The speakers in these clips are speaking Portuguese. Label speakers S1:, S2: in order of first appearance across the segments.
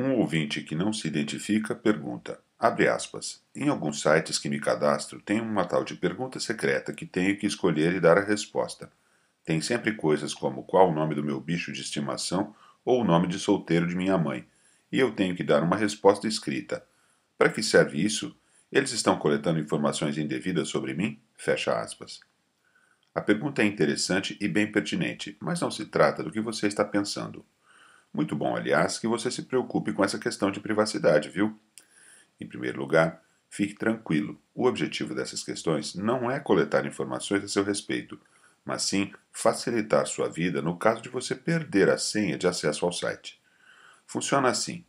S1: Um ouvinte que não se identifica pergunta, abre aspas, em alguns sites que me cadastro tem uma tal de pergunta secreta que tenho que escolher e dar a resposta. Tem sempre coisas como qual o nome do meu bicho de estimação ou o nome de solteiro de minha mãe, e eu tenho que dar uma resposta escrita. Para que serve isso? Eles estão coletando informações indevidas sobre mim? Fecha aspas. A pergunta é interessante e bem pertinente, mas não se trata do que você está pensando. Muito bom, aliás, que você se preocupe com essa questão de privacidade, viu? Em primeiro lugar, fique tranquilo. O objetivo dessas questões não é coletar informações a seu respeito, mas sim facilitar sua vida no caso de você perder a senha de acesso ao site. Funciona assim.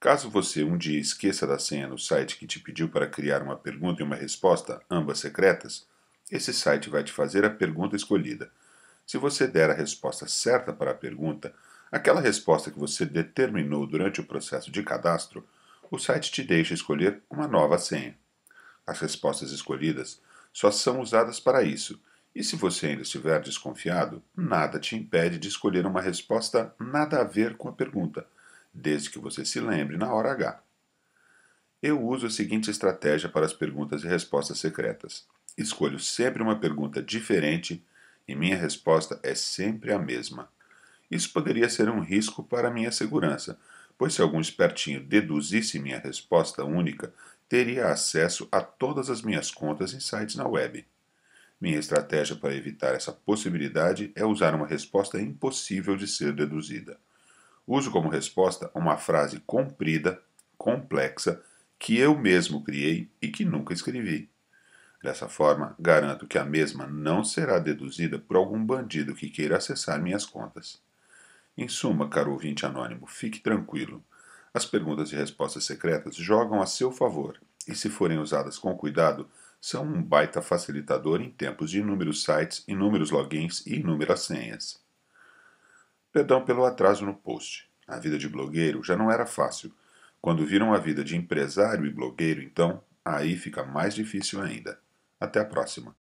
S1: Caso você um dia esqueça da senha no site que te pediu para criar uma pergunta e uma resposta, ambas secretas, esse site vai te fazer a pergunta escolhida. Se você der a resposta certa para a pergunta, Aquela resposta que você determinou durante o processo de cadastro, o site te deixa escolher uma nova senha. As respostas escolhidas só são usadas para isso, e se você ainda estiver desconfiado, nada te impede de escolher uma resposta nada a ver com a pergunta, desde que você se lembre na hora H. Eu uso a seguinte estratégia para as perguntas e respostas secretas. Escolho sempre uma pergunta diferente e minha resposta é sempre a mesma. Isso poderia ser um risco para minha segurança, pois se algum espertinho deduzisse minha resposta única, teria acesso a todas as minhas contas e sites na web. Minha estratégia para evitar essa possibilidade é usar uma resposta impossível de ser deduzida. Uso como resposta uma frase comprida, complexa, que eu mesmo criei e que nunca escrevi. Dessa forma, garanto que a mesma não será deduzida por algum bandido que queira acessar minhas contas. Em suma, caro ouvinte anônimo, fique tranquilo. As perguntas e respostas secretas jogam a seu favor e, se forem usadas com cuidado, são um baita facilitador em tempos de inúmeros sites, inúmeros logins e inúmeras senhas. Perdão pelo atraso no post. A vida de blogueiro já não era fácil. Quando viram a vida de empresário e blogueiro, então, aí fica mais difícil ainda. Até a próxima.